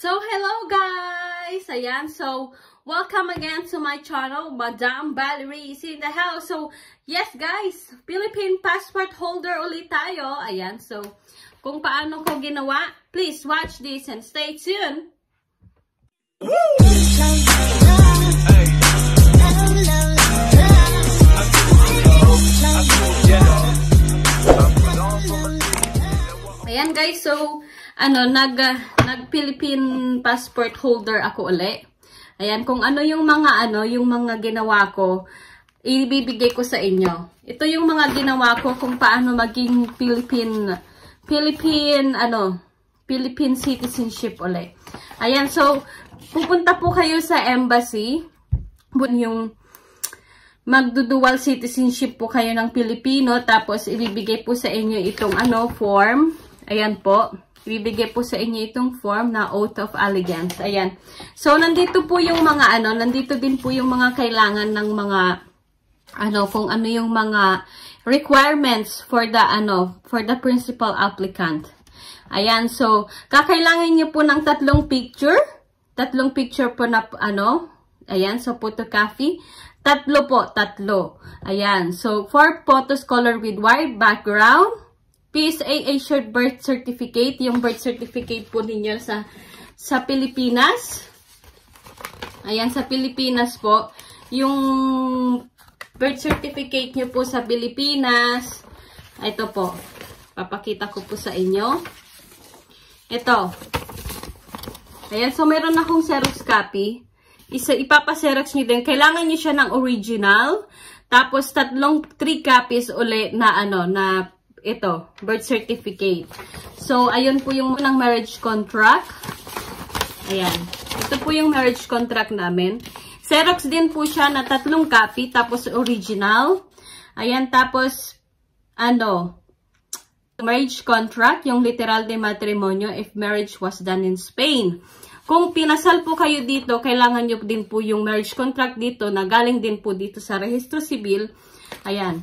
So, hello guys! Ayan, so, welcome again to my channel, Madam Valerie is in the house. So, yes guys, Philippine passport holder ulit tayo. Ayan, so, kung paano ko ginawa, please watch this and stay tuned. Ayan guys, so, ano, nag, ah, nag-Philippine passport holder ako uli. Ayan, kung ano yung mga, ano, yung mga ginawa ko, ibibigay ko sa inyo. Ito yung mga ginawa ko kung paano maging Philippine, Philippine, ano, Philippine citizenship uli. Ayan, so, pupunta po kayo sa embassy. Yung magdudual citizenship po kayo ng Pilipino tapos ibibigay po sa inyo itong ano form ayan po Ibibigay po sa inyo itong form na Oath of Allegiance. Ayan. So, nandito po yung mga ano, nandito din po yung mga kailangan ng mga ano, kung ano yung mga requirements for the ano, for the principal applicant. Ayan, so, kakailangan niyo po ng tatlong picture. Tatlong picture po na, ano, ayan, so photocopy. Tatlo po, tatlo. Ayan, so, four photos color with white background. PSA short birth certificate, yung birth certificate po ninyo sa sa Pilipinas. Ayan, sa Pilipinas po, yung birth certificate nyo po sa Pilipinas. Ito po, papakita ko po sa inyo. Ito. Ayan, so meron akong Xerox copy. Isa, ipapaserox nyo din. Kailangan nyo siya ng original. Tapos, tatlong, three copies uli na, ano, na ito, birth certificate. So, ayun po yung unang marriage contract. Ayan. Ito po yung marriage contract namin. Xerox din po siya na tatlong copy, tapos original. Ayan, tapos, ano, marriage contract, yung literal de matrimonio if marriage was done in Spain. Kung pinasal po kayo dito, kailangan nyo din po yung marriage contract dito na galing din po dito sa Rehistro Civil. Ayan.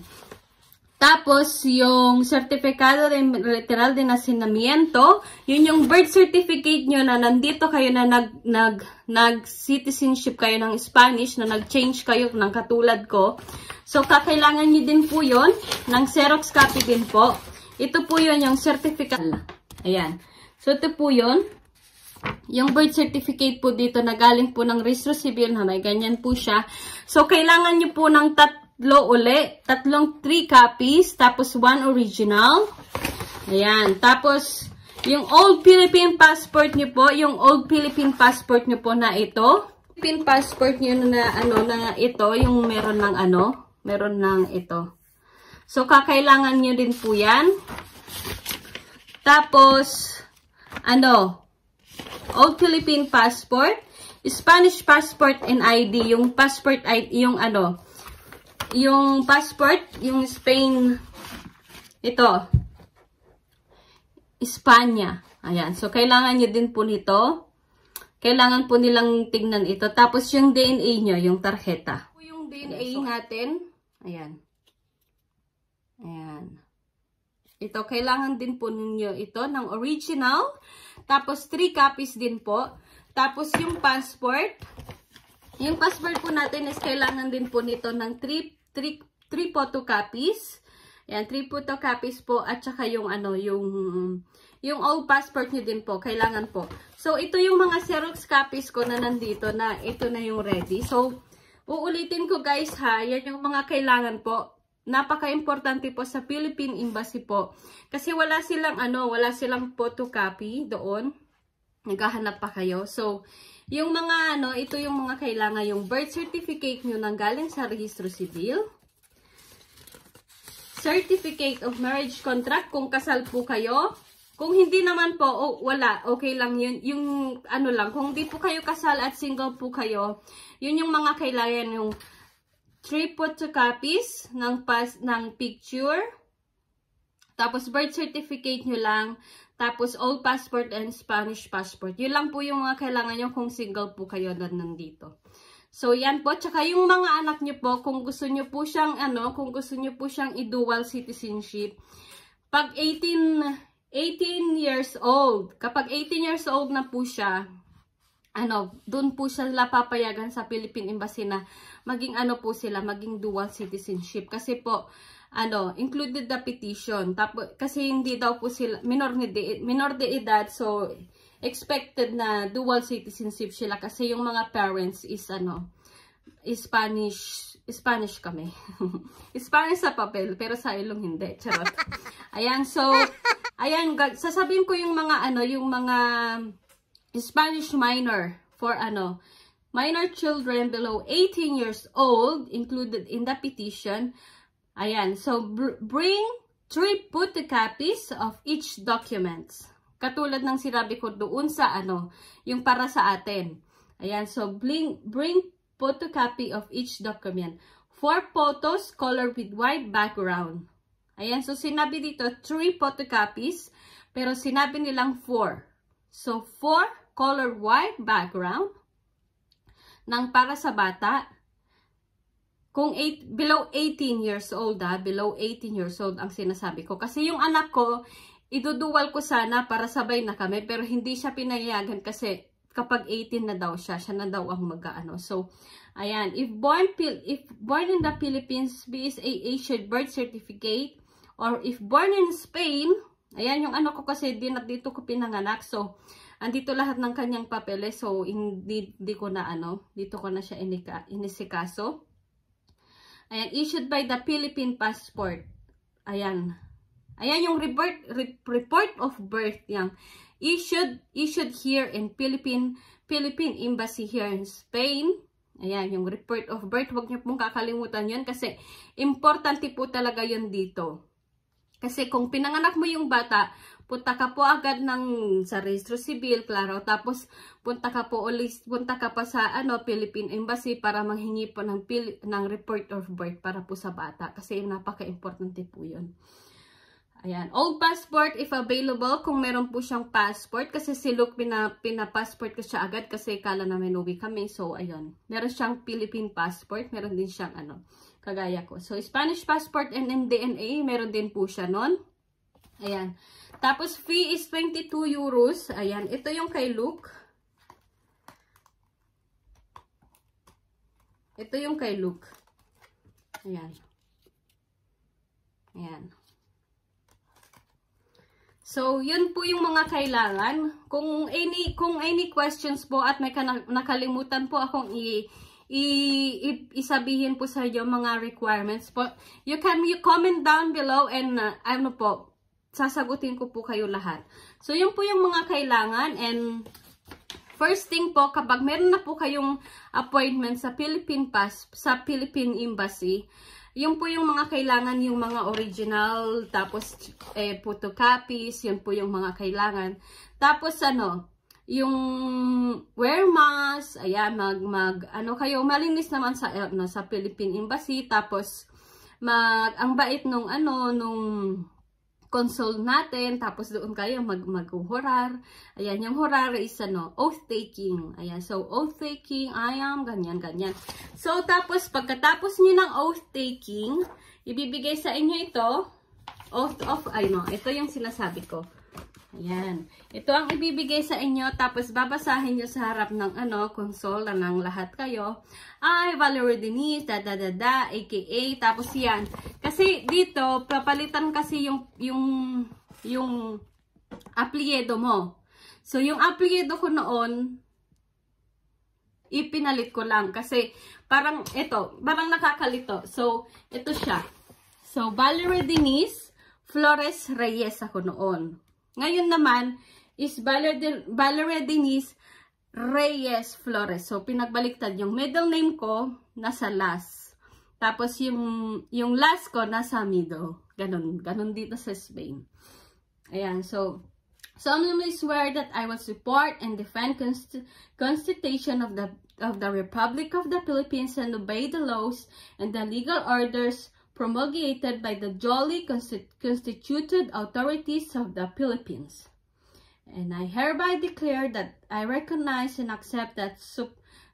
Tapos, yung certificado de literal de nasinamiento, yun yung birth certificate nyo na nandito kayo na nag, nag, nag citizenship kayo ng Spanish, na nag-change kayo ng katulad ko. So, kakailangan nyo din po yun, ng Xerox copy din po. Ito po yun, yung certificate. Ayan. So, ito po yun. Yung birth certificate po dito na galing po ng Registro Civil na may ganyan po siya. So, kailangan nyo po ng tat tatlo uli. Tatlong 3 copies, tapos one original. Ayan. Tapos, yung old Philippine passport niyo po, yung old Philippine passport niyo po na ito. Philippine passport niyo na ano na ito, yung meron ng ano, meron ng ito. So, kakailangan niyo din po yan. Tapos, ano, old Philippine passport, Spanish passport and ID, yung passport ID, yung ano, yung passport, yung Spain, ito, Espanya. Ayan. So, kailangan nyo din po nito. Kailangan po nilang tingnan ito. Tapos, yung DNA nyo, yung tarjeta. Yung DNA natin, ayan. Ayan. Ito, kailangan din po ninyo ito ng original. Tapos, 3 copies din po. Tapos, yung passport. Yung password po natin is kailangan din po nito ng 3 3 photocopies. Ayan, 3 photocopies po at saka yung ano, yung yung old passport niyo din po, kailangan po. So ito yung mga Xerox copies ko na nandito na ito na yung ready. So uulitin ko guys ha, yan yung mga kailangan po. Napaka-importante po sa Philippine Embassy po. Kasi wala silang ano, wala silang photocopy doon naghahanap pa kayo. So, yung mga ano, ito yung mga kailangan yung birth certificate nyo nang galing sa Registro Civil. Certificate of marriage contract kung kasal po kayo. Kung hindi naman po, oh, wala, okay lang yun. Yung ano lang, kung hindi po kayo kasal at single po kayo, yun yung mga kailangan yung three photocopies ng, pas, ng picture, tapos birth certificate nyo lang, tapos, old passport and Spanish passport. Yun lang po yung mga kailangan nyo kung single po kayo na nandito. So, yan po. Tsaka yung mga anak nyo po, kung gusto nyo po siyang, ano, kung gusto nyo po siyang i-dual citizenship, pag 18, 18 years old, kapag 18 years old na po siya, ano, doon po sila papayagan sa Philippine Embassy na maging ano po sila, maging dual citizenship. Kasi po, ano, included the petition. Tapos, kasi hindi daw po sila, minor, ni de, minor de edad, so, expected na dual citizenship sila kasi yung mga parents is, ano, Spanish, Spanish kami. Spanish sa papel, pero sa ilong hindi. Charot. Ayan, so, ayan, sasabihin ko yung mga, ano, yung mga Spanish minor for, ano, minor children below 18 years old included in the petition Ayan, so bring three photocopies of each documents. Katulad ng sinabi ko doon sa ano, yung para sa atin. Ayan, so bring, bring photocopy of each document. Four photos, color with white background. Ayan, so sinabi dito three photocopies, pero sinabi nilang four. So, four color white background ng para sa bata. Kung 8 below 18 years old ah below 18 years old ang sinasabi ko. Kasi yung anak ko, iduduwal ko sana para sabay na kami pero hindi siya pinayagan kasi kapag 18 na daw siya, siya na daw ang mag aano So, ayan, if born, if born in the Philippines, BSAA should birth certificate or if born in Spain, ayan yung anak ko kasi din at dito ko pinanganak. So, andito lahat ng kanyang papeles. Eh, so, hindi, hindi ko na ano, dito ko na siya inika, inisikaso. Ayan, issued by the Philippine Passport. Ayan. Ayan yung report, report of birth. Yan. Issued, issued here in Philippine, Philippine Embassy here in Spain. Ayan, yung report of birth. Huwag niyo pong kakalimutan yun kasi importante po talaga yun dito. Kasi kung pinanganak mo yung bata, punta ka po agad ng sa registro civil, claro. Tapos punta ka po ulit, punta ka pa sa ano, Philippine Embassy para manghingi po ng, ng report of birth para po sa bata. Kasi napaka-importante po 'yon. Ayan. Old passport if available kung meron po siyang passport. Kasi si Luke pina, pinapassport ko siya agad kasi kala namin uwi kami. So, ayun. Meron siyang Philippine passport. Meron din siyang ano, kagaya ko. So, Spanish passport and MDNA. Meron din po siya noon. Ayan. Tapos, fee is 22 euros. Ayan. Ito yung kay Luke. Ito yung kay Luke. Ayan. Ayan. So, yun po yung mga kailangan. Kung any, kung any questions po at may nakalimutan po akong i- i, i isabihin po sa inyo mga requirements po. You can you comment down below and uh, ano po, sasagutin ko po kayo lahat. So, yun po yung mga kailangan and first thing po, kapag meron na po kayong appointment sa Philippine Pass, sa Philippine Embassy, yun po yung mga kailangan, yung mga original, tapos eh, photocopies, yun po yung mga kailangan. Tapos ano, yung wear mask, ayan, mag, mag, ano kayo, malinis naman sa, ano, sa Philippine Embassy, tapos mag, ang bait nung ano, nung console natin, tapos doon kayo mag mag-horar. Ayan, yung horar is ano, oath-taking. Ayan, so oath-taking, I am, ganyan, ganyan. So, tapos pagkatapos niyo ng oath-taking, ibibigay sa inyo ito, oath of, ay no, ito yung sinasabi ko. Yan. Ito ang ibibigay sa inyo tapos babasahin nyo sa harap ng ano, konsola ng lahat kayo. Ay, Valerie Denise, da da da da, aka, tapos yan. Kasi dito, papalitan kasi yung, yung, yung apliedo mo. So, yung apliedo ko noon, ipinalit ko lang. Kasi, parang, ito, parang nakakalito. So, ito siya. So, Valerie Denise, Flores Reyes ako noon. Ngayon naman is Valerie Denise Reyes Flores. So, pinagbaliktad yung middle name ko nasa last. Tapos, yung, yung last ko nasa middle. Ganun. Ganun dito sa Spain. Ayan. So, solemnly swear that I will support and defend const Constitution of the of the Republic of the Philippines and obey the laws and the legal orders promulgated by the duly constituted authorities of the Philippines. And I hereby declare that I recognize and accept that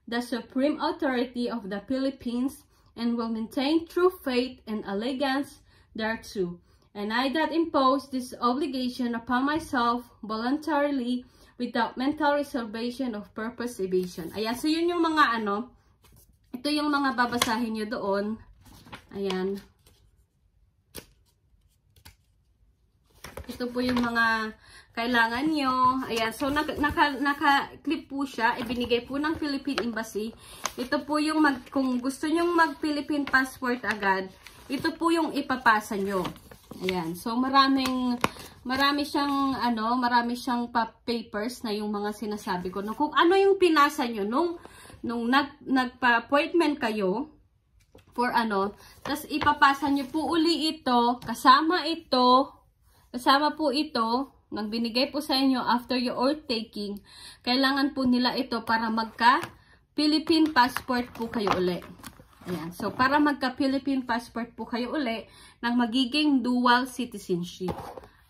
the supreme authority of the Philippines and will maintain true faith and allegiance thereto. And I that impose this obligation upon myself voluntarily without mental reservation of purpose evasion. Ayan, so yun yung mga ano, ito yung mga babasahin nyo doon. Ayan. Ito po yung mga kailangan nyo. Ayan, so naka-clip naka, naka po siya. Ibinigay po ng Philippine Embassy. Ito po yung, mag, kung gusto nyo mag-Philippine passport agad, ito po yung ipapasa nyo. Ayan, so maraming, marami siyang, ano, marami siyang papers na yung mga sinasabi ko. No, kung ano yung pinasa nyo nung, nung nag, nagpa-appointment kayo, for ano, tapos ipapasa nyo po uli ito, kasama ito, Kasama po ito, nang binigay po sa inyo after your oath taking, kailangan po nila ito para magka Philippine passport po kayo uli. Ayan. So, para magka Philippine passport po kayo uli nang magiging dual citizenship.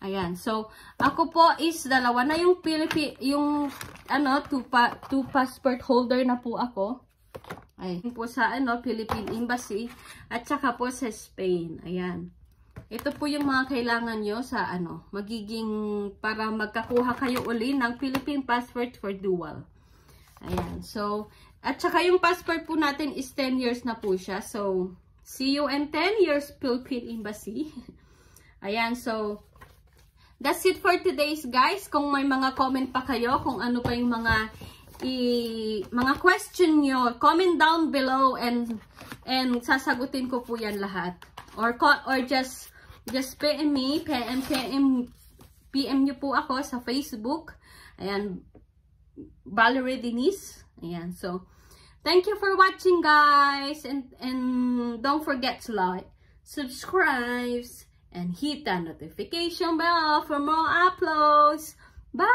Ayan. So, ako po is dalawa na yung Philippine, yung ano, two, pa, two passport holder na po ako. Ay, po sa ano, Philippine Embassy at saka po sa Spain. Ayan. Ito po yung mga kailangan nyo sa ano, magiging para magkakuha kayo uli ng Philippine Passport for Dual. Ayan. So, at saka yung passport po natin is 10 years na po siya. So, see you in 10 years Philippine Embassy. Ayan. So, that's it for today's guys. Kung may mga comment pa kayo, kung ano pa yung mga i mga question nyo, comment down below and and sasagutin ko po yan lahat. Or, or just Just PM me, PM, PM, PM nyo po ako sa Facebook. Ayan, Valerie Denise. Ayan, so, thank you for watching guys. And, and don't forget to like, subscribe, and hit that notification bell for more uploads. Bye!